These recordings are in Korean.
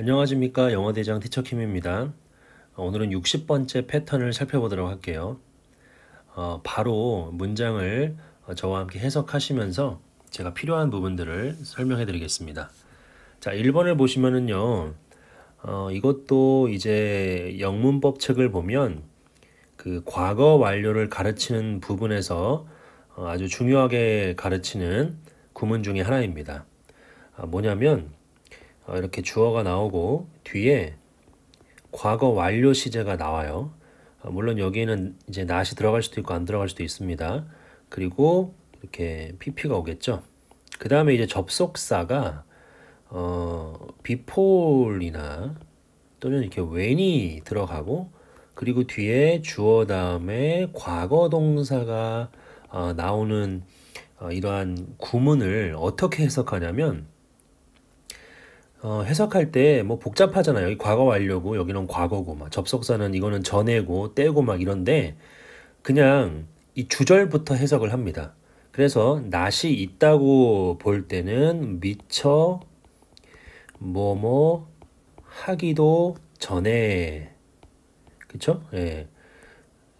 안녕하십니까 영어대장 티처킴입니다. 어, 오늘은 60번째 패턴을 살펴보도록 할게요. 어, 바로 문장을 어, 저와 함께 해석하시면서 제가 필요한 부분들을 설명해 드리겠습니다. 자 1번을 보시면은요. 어, 이것도 이제 영문법 책을 보면 그 과거 완료를 가르치는 부분에서 어, 아주 중요하게 가르치는 구문 중의 하나입니다. 아, 뭐냐면 어, 이렇게 주어가 나오고 뒤에 과거 완료 시제가 나와요. 어, 물론 여기에는 이제 not이 들어갈 수도 있고 안 들어갈 수도 있습니다. 그리고 이렇게 pp가 오겠죠. 그 다음에 이제 접속사가 어, before이나 또는 이렇게 when이 들어가고 그리고 뒤에 주어 다음에 과거 동사가 어, 나오는 어, 이러한 구문을 어떻게 해석하냐면 어, 해석할 때 뭐 복잡하잖아요. 여기 과거 완료고 여기는 과거고 막 접속사는 이거는 전에고 떼고 막 이런데 그냥 이 주절부터 해석을 합니다. 그래서 낫이 있다고 볼 때는 미처 뭐뭐 하기도 전에 그쵸? 예.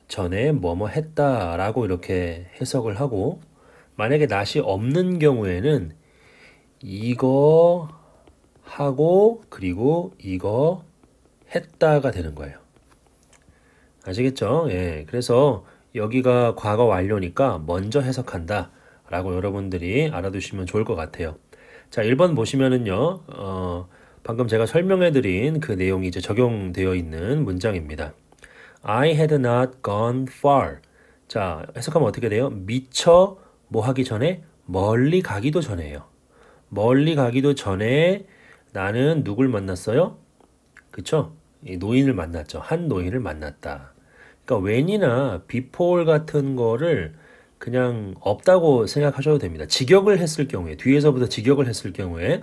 전에 뭐뭐 했다라고 이렇게 해석을 하고 만약에 낫이 없는 경우에는 이거 하고 그리고 이거 했다가 되는 거예요. 아시겠죠? 예. 그래서 여기가 과거 완료니까 먼저 해석한다 라고 여러분들이 알아두시면 좋을 것 같아요. 자, 1번 보시면은요. 어, 방금 제가 설명해 드린 그 내용이 이제 적용되어 있는 문장입니다. I had not gone far. 자, 해석하면 어떻게 돼요? 미처 뭐 하기 전에 멀리 가기도 전에요. 멀리 가기도 전에 나는 누굴 만났어요? 그쵸? 노인을 만났죠. 한 노인을 만났다. 그러니까 w 이나 b e 같은 거를 그냥 없다고 생각하셔도 됩니다. 직역을 했을 경우에 뒤에서부터 직역을 했을 경우에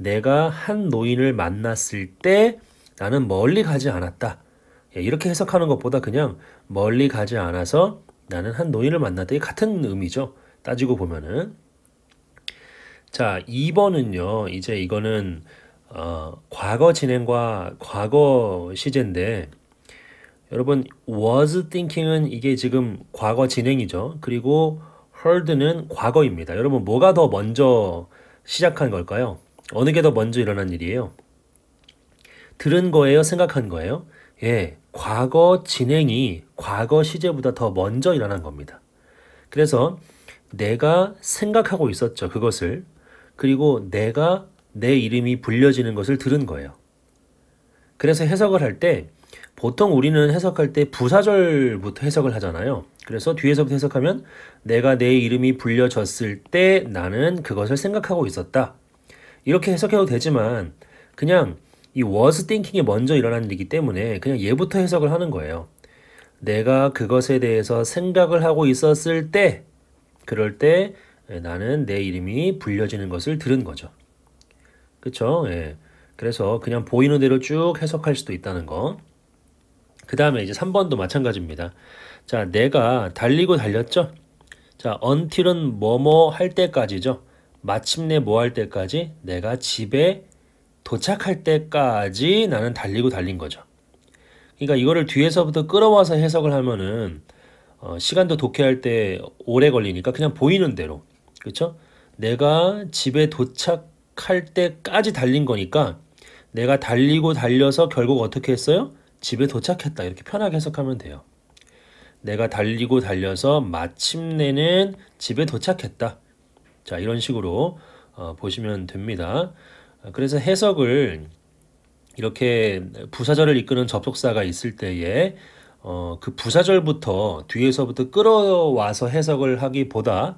내가 한 노인을 만났을 때 나는 멀리 가지 않았다. 예, 이렇게 해석하는 것보다 그냥 멀리 가지 않아서 나는 한 노인을 만났다. 같은 의미죠. 따지고 보면은 자, 2번은요. 이제 이거는 어, 과거 진행과 과거 시제인데 여러분 was thinking은 이게 지금 과거 진행이죠. 그리고 heard는 과거입니다. 여러분 뭐가 더 먼저 시작한 걸까요? 어느 게 더 먼저 일어난 일이에요? 들은 거예요? 생각한 거예요? 예, 과거 진행이 과거 시제보다 더 먼저 일어난 겁니다. 그래서 내가 생각하고 있었죠. 그것을 그리고 내가 내 이름이 불려지는 것을 들은 거예요. 그래서 해석을 할 때 보통 우리는 해석할 때 부사절부터 해석을 하잖아요. 그래서 뒤에서부터 해석하면 내가 내 이름이 불려졌을 때 나는 그것을 생각하고 있었다. 이렇게 해석해도 되지만 그냥 이 was thinking이 먼저 일어나는 일이기 때문에 그냥 얘부터 해석을 하는 거예요. 내가 그것에 대해서 생각을 하고 있었을 때 그럴 때 예, 나는 내 이름이 불려지는 것을 들은 거죠. 그쵸? 예. 그래서 그냥 보이는 대로 쭉 해석할 수도 있다는 거. 그 다음에 이제 3번도 마찬가지입니다. 자, 내가 달리고 달렸죠? 자, until은 뭐뭐 할 때까지죠. 마침내 뭐 할 때까지 내가 집에 도착할 때까지 나는 달리고 달린 거죠. 그러니까 이거를 뒤에서부터 끌어와서 해석을 하면은 어, 시간도 독해할 때 오래 걸리니까 그냥 보이는 대로 그렇죠? 내가 집에 도착할 때까지 달린 거니까 내가 달리고 달려서 결국 어떻게 했어요? 집에 도착했다. 이렇게 편하게 해석하면 돼요. 내가 달리고 달려서 마침내는 집에 도착했다. 자, 이런 식으로 어, 보시면 됩니다. 그래서 해석을 이렇게 부사절을 이끄는 접속사가 있을 때에 어, 그 부사절부터 뒤에서부터 끌어와서 해석을 하기보다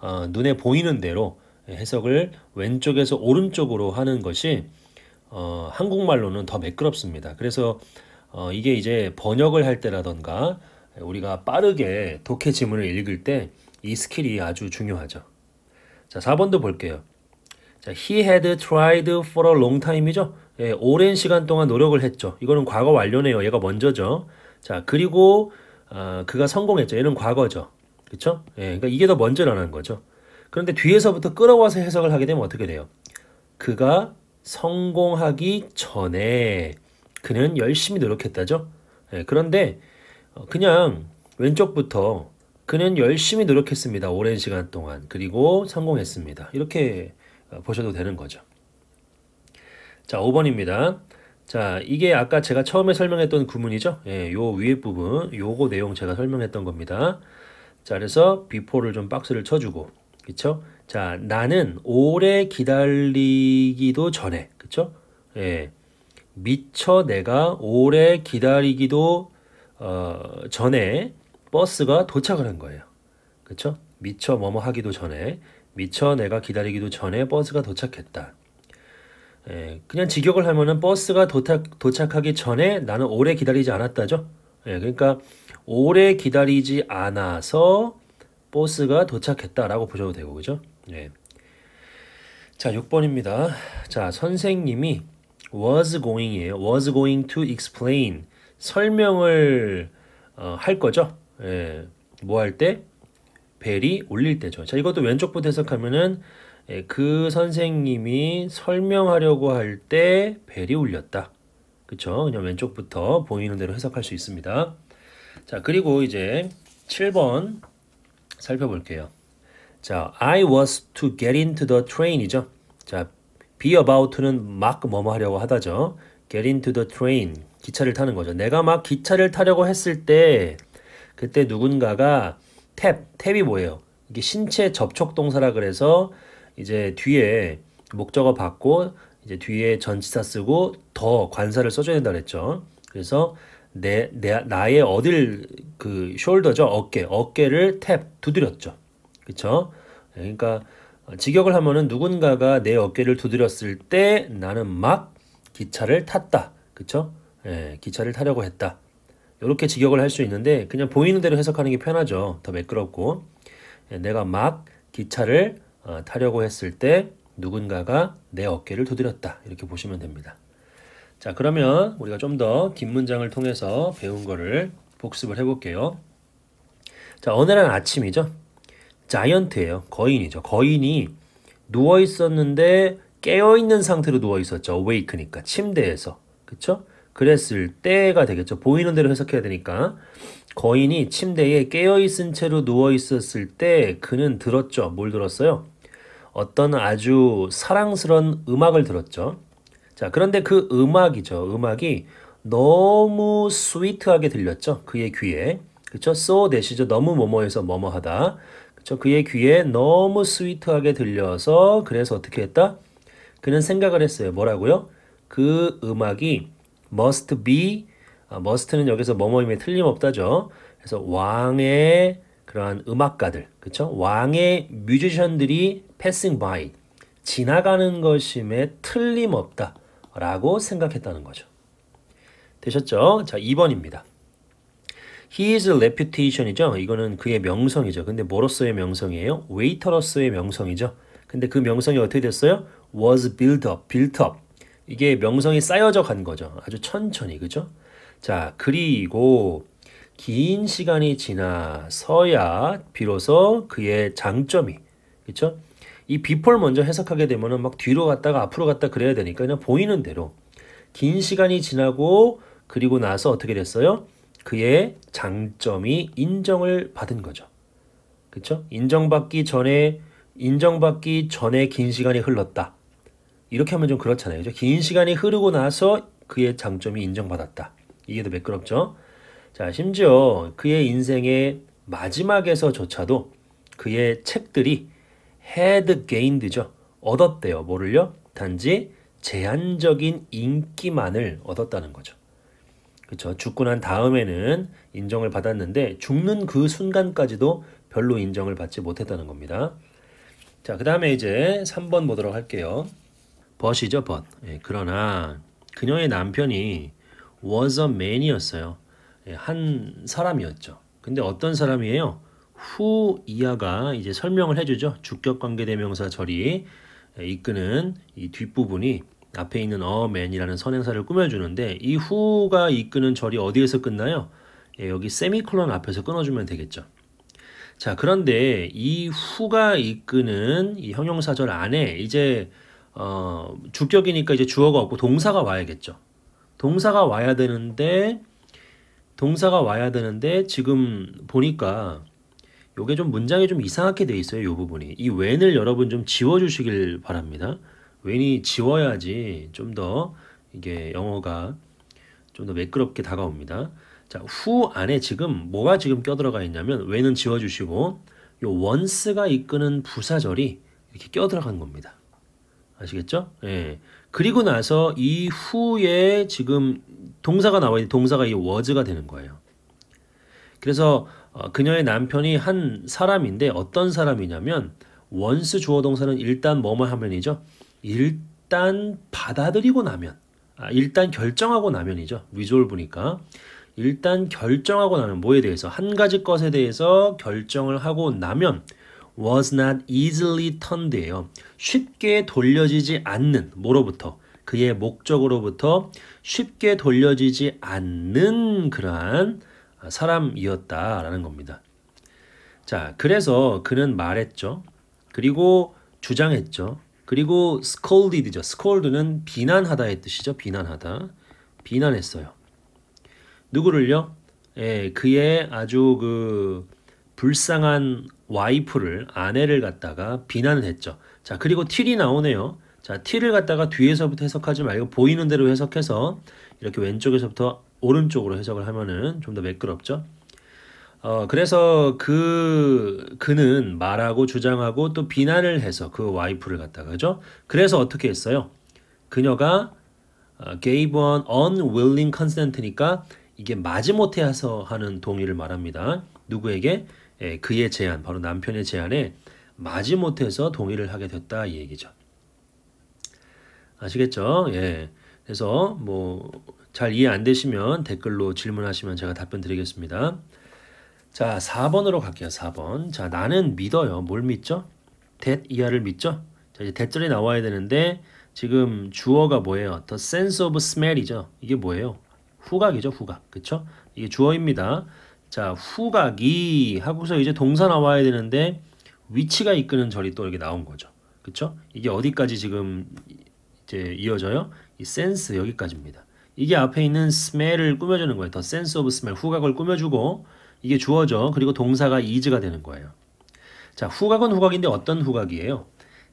어, 눈에 보이는 대로 해석을 왼쪽에서 오른쪽으로 하는 것이 어, 한국말로는 더 매끄럽습니다. 그래서 어, 이게 이제 번역을 할 때라던가 우리가 빠르게 독해 지문을 읽을 때 이 스킬이 아주 중요하죠. 자, 4번도 볼게요. 자, he had tried for a long time이죠. 예, 오랜 시간 동안 노력을 했죠. 이거는 과거 완료네요. 얘가 먼저죠. 자, 그리고 어, 그가 성공했죠. 얘는 과거죠. 그렇죠? 예, 그러니까 이게 더 먼저라는 거죠. 그런데 뒤에서부터 끌어와서 해석을 하게 되면 어떻게 돼요? 그가 성공하기 전에 그는 열심히 노력했다죠. 예, 그런데 어, 그냥 왼쪽부터 그는 열심히 노력했습니다. 오랜 시간 동안 그리고 성공했습니다. 이렇게 어, 보셔도 되는 거죠. 자, 5번입니다. 자, 이게 아까 제가 처음에 설명했던 구문이죠. 예, 요 위에 부분, 요거 내용 제가 설명했던 겁니다. 자, 그래서 before를 좀 박스를 쳐주고, 그쵸? 자, 나는 오래 기다리기도 전에, 그쵸? 예. 미처 내가 오래 기다리기도 어, 전에 버스가 도착을 한 거예요. 그쵸? 미처 뭐뭐 하기도 전에, 미처 내가 기다리기도 전에 버스가 도착했다. 예, 그냥 직역을 하면은 버스가 도착, 도착하기 전에 나는 오래 기다리지 않았다죠? 예, 그러니까 오래 기다리지 않아서 버스가 도착했다라고 보셔도 되고 그죠? 예. 자, 6번입니다. 자, 선생님이 was going이에요. was going to explain 설명을 어, 할 거죠. 예. 뭐 할 때? 벨이 올릴 때죠. 자, 이것도 왼쪽부터 해석하면은 예, 그 선생님이 설명하려고 할 때 벨이 울렸다. 그쵸? 그냥 왼쪽부터 보이는 대로 해석할 수 있습니다. 자, 그리고 이제 7번 살펴볼게요. 자, I was to get into the train이죠. 자, be about는 막 뭐 뭐 하려고 하다죠. get into the train, 기차를 타는 거죠. 내가 막 기차를 타려고 했을 때 그때 누군가가 탭, 탭이 뭐예요? 이게 신체 접촉 동사라 그래서 이제 뒤에 목적어 받고 이제 뒤에 전치사 쓰고 더 관사를 써줘야 된다 그랬죠. 그래서 내, 내 나의 어딜 그 숄더죠 어깨 어깨를 탭 두드렸죠. 그렇죠? 그러니까 직역을 하면은 누군가가 내 어깨를 두드렸을 때 나는 막 기차를 탔다. 그렇죠? 예, 기차를 타려고 했다. 이렇게 직역을 할 수 있는데 그냥 보이는 대로 해석하는 게 편하죠. 더 매끄럽고 예, 내가 막 기차를 어, 타려고 했을 때 누군가가 내 어깨를 두드렸다. 이렇게 보시면 됩니다. 자, 그러면 우리가 좀 더 긴 문장을 통해서 배운 거를 복습을 해볼게요. 자, 어느 날 아침이죠. 자이언트예요. 거인이죠. 거인이 누워 있었는데 깨어 있는 상태로 누워 있었죠. 웨이크니까 침대에서. 그렇죠? 그랬을 때가 되겠죠. 보이는 대로 해석해야 되니까. 거인이 침대에 깨어 있은 채로 누워 있었을 때 그는 들었죠. 뭘 들었어요? 어떤 아주 사랑스러운 음악을 들었죠. 자, 그런데 그 음악이죠. 음악이 너무 스위트하게 들렸죠. 그의 귀에. 그쵸? so 대시죠. 너무 뭐뭐해서 뭐뭐하다. 그쵸? 그의 귀에 너무 스위트하게 들려서 그래서 어떻게 했다? 그는 생각을 했어요. 뭐라고요? 그 음악이 must be 아, must는 여기서 뭐뭐임에 틀림없다죠. 그래서 왕의 그러한 음악가들, 그쵸? 왕의 뮤지션들이 passing by, 지나가는 것임에 틀림없다 라고 생각했다는 거죠. 되셨죠? 자, 2번입니다. His reputation이죠. 이거는 그의 명성이죠. 근데 뭐로서의 명성이에요? 웨이터로서의 명성이죠. 근데 그 명성이 어떻게 됐어요? was built up, built up. 이게 명성이 쌓여져 간 거죠. 아주 천천히, 그죠? 자, 그리고 긴 시간이 지나서야 비로소 그의 장점이, 그죠 이 비폴 먼저 해석하게 되면은 막 뒤로 갔다가 앞으로 갔다 그래야 되니까 그냥 보이는 대로 긴 시간이 지나고 그리고 나서 어떻게 됐어요? 그의 장점이 인정을 받은 거죠. 그렇죠? 인정받기 전에 인정받기 전에 긴 시간이 흘렀다. 이렇게 하면 좀 그렇잖아요. 그렇죠? 긴 시간이 흐르고 나서 그의 장점이 인정받았다. 이게 더 매끄럽죠? 자, 심지어 그의 인생의 마지막에서조차도 그의 책들이 had gained죠. 얻었대요. 뭐를요? 단지 제한적인 인기만을 얻었다는 거죠. 그렇죠. 죽고 난 다음에는 인정을 받았는데 죽는 그 순간까지도 별로 인정을 받지 못했다는 겁니다. 자, 그다음에 이제 3번 보도록 할게요. 버시죠 버. 예, 그러나 그녀의 남편이 was a man이었어요. 예, 한 사람이었죠. 근데 어떤 사람이에요? 후 이하가 이제 설명을 해주죠. 주격 관계대명사 절이 이끄는 이 뒷부분이 앞에 있는 어맨이라는 선행사를 꾸며주는데 이 후가 이끄는 절이 어디에서 끝나요? 예, 여기 세미콜론 앞에서 끊어주면 되겠죠. 자 그런데 이 후가 이끄는 이 형용사절 안에 이제 어, 주격이니까 이제 주어가 없고 동사가 와야겠죠. 동사가 와야 되는데 동사가 와야 되는데 지금 보니까 요게 좀 문장이 좀 이상하게 돼 있어요. 요 부분이. 이 when을 여러분 좀 지워 주시길 바랍니다. when이 지워야지 좀 더 이게 영어가 좀 더 매끄럽게 다가옵니다. 자, who 안에 지금 뭐가 지금 껴들어가 있냐면 when은 지워 주시고 요 once가 이끄는 부사절이 이렇게 껴들어간 겁니다. 아시겠죠? 예. 그리고 나서 이 후에 지금 동사가 나와 있는 동사가 이 was가 되는 거예요. 그래서 어, 그녀의 남편이 한 사람인데 어떤 사람이냐면 원스 주어 동사는 일단 뭐뭐 하면이죠. 일단 받아들이고 나면 아, 일단 결정하고 나면이죠. 리졸브니까 일단 결정하고 나면 뭐에 대해서 한 가지 것에 대해서 결정을 하고 나면 was not easily turned예요. 쉽게 돌려지지 않는 뭐로부터 그의 목적으로부터 쉽게 돌려지지 않는 그러한 사람이었다라는 겁니다. 자, 그래서 그는 말했죠. 그리고 주장했죠. 그리고 scolded죠. scold는 비난하다의 뜻이죠. 비난하다. 비난했어요. 누구를요? 예, 그의 아주 그 불쌍한 와이프를 아내를 갖다가 비난을 했죠. 자, 그리고 틸이 나오네요. 자, 틸을 갖다가 뒤에서부터 해석하지 말고 보이는 대로 해석해서 이렇게 왼쪽에서부터 오른쪽으로 해석을 하면은 좀 더 매끄럽죠. 어, 그래서 그 그는 말하고 주장하고 또 비난을 해서 그 와이프를 갖다가 죠 그래서 어떻게 했어요? 그녀가 어, gave an unwilling consent니까 이게 마지못 해서 하는 동의를 말합니다. 누구에게? 예, 그의 제안, 바로 남편의 제안에 마지못해서 동의를 하게 됐다 이 얘기죠. 아시겠죠? 예. 그래서 뭐잘 이해 안 되시면 댓글로 질문하시면 제가 답변 드리겠습니다. 자, 4번으로 갈게요. 4번. 자, 나는 믿어요. 뭘 믿죠? t 이하를 믿죠? 자, 이제 댓 h 절이 나와야 되는데 지금 주어가 뭐예요? the sense of smell이죠. 이게 뭐예요? 후각이죠, 후각. 그쵸? 이게 주어입니다. 자, 후각이 하고서 이제 동사 나와야 되는데 위치가 이끄는 절이 또 이렇게 나온 거죠. 그쵸? 이게 어디까지 지금 이제 이어져요? 이 센스 여기까지입니다. 이게 앞에 있는 smell을 꾸며주는 거예요. 더 sense of smell, 후각을 꾸며주고 이게 주어져. 그리고 동사가 is가 되는 거예요. 자, 후각은 후각인데 어떤 후각이에요?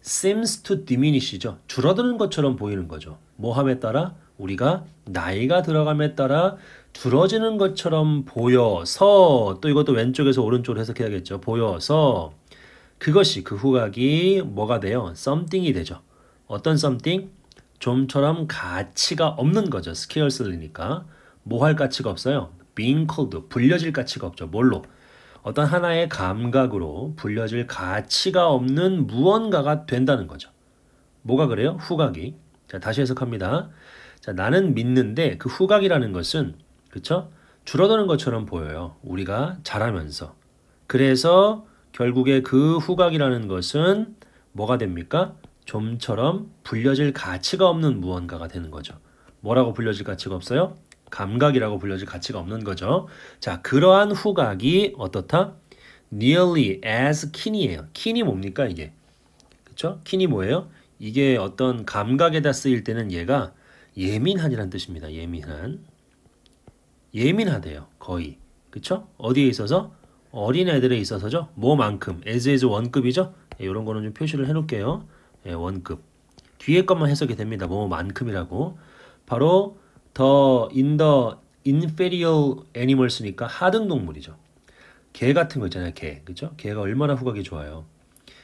seems to diminish죠. 줄어드는 것처럼 보이는 거죠. 뭐함에 따라 우리가 나이가 들어감에 따라 줄어지는 것처럼 보여서 또 이것도 왼쪽에서 오른쪽으로 해석해야겠죠. 보여서 그것이 그 후각이 뭐가 돼요? something이 되죠. 어떤 something? 좀처럼 가치가 없는 거죠. 스케어스니까 뭐 할 가치가 없어요. being called 불려질 가치가 없죠. 뭘로? 어떤 하나의 감각으로 불려질 가치가 없는 무언가가 된다는 거죠. 뭐가 그래요? 후각이. 자, 다시 해석합니다. 자, 나는 믿는데 그 후각이라는 것은 그쵸? 줄어드는 것처럼 보여요. 우리가 자라면서. 그래서 결국에 그 후각이라는 것은 뭐가 됩니까? 좀처럼 불려질 가치가 없는 무언가가 되는 거죠. 뭐라고 불려질 가치가 없어요? 감각이라고 불려질 가치가 없는 거죠. 자, 그러한 후각이 어떻다? nearly as keen이에요. keen이 뭡니까 이게? 그쵸? keen이 뭐예요? 이게 어떤 감각에다 쓰일 때는 얘가 예민한이란 뜻입니다. 예민한. 예민하대요. 거의. 그쵸? 어디에 있어서? 어린애들에 있어서죠. 뭐만큼. as as 원급이죠. 이런 네, 거는 좀 표시를 해놓을게요. 예, 원급. 뒤에 것만 해석이 됩니다. 뭐만큼이라고. 바로 더 인더 inferior animals니까 하등 동물이죠. 개 같은 거 있잖아요. 개. 그죠? 개가 얼마나 후각이 좋아요.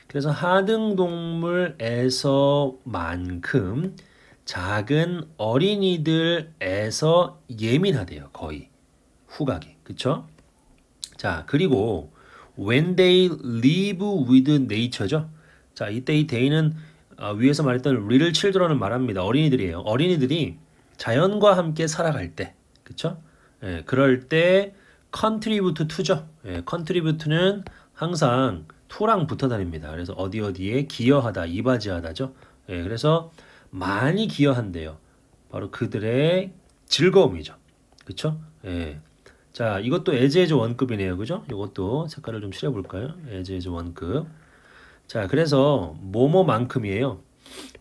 그래서 하등 동물에서만큼 작은 어린이들에서 예민하대요. 거의 후각이. 그쵸? 자, 그리고 when they live with nature죠. 자, 이때 이 d a y 어, 위에서 말했던 리를 칠드런은 말합니다. 어린이들이에요. 어린이들이 자연과 함께 살아갈 때, 그쵸? 예, 그럴 때 컨트리뷰트 투죠. 예, 컨트리뷰트는 항상 투랑 붙어 다닙니다. 그래서 어디 어디에 기여하다, 이바지하다죠. 예, 그래서 많이 기여한대요. 바로 그들의 즐거움이죠. 그쵸? 예. 자, 이것도 에즈에즈 원급이네요. 그죠? 이것도 색깔을 좀 칠해볼까요? 에즈에즈 원급. 자, 그래서 뭐뭐만큼이에요.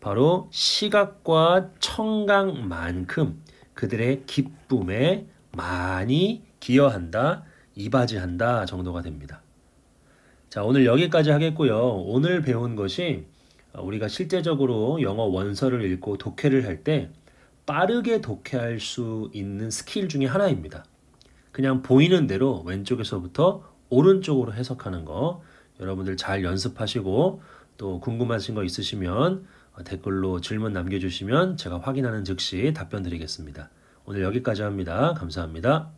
바로 시각과 청각만큼 그들의 기쁨에 많이 기여한다, 이바지한다 정도가 됩니다. 자, 오늘 여기까지 하겠고요. 오늘 배운 것이 우리가 실제적으로 영어 원서를 읽고 독해를 할 때 빠르게 독해할 수 있는 스킬 중의 하나입니다. 그냥 보이는 대로 왼쪽에서부터 오른쪽으로 해석하는 거 여러분들 잘 연습하시고 또 궁금하신 거 있으시면 댓글로 질문 남겨주시면 제가 확인하는 즉시 답변 드리겠습니다. 오늘 여기까지 합니다. 감사합니다.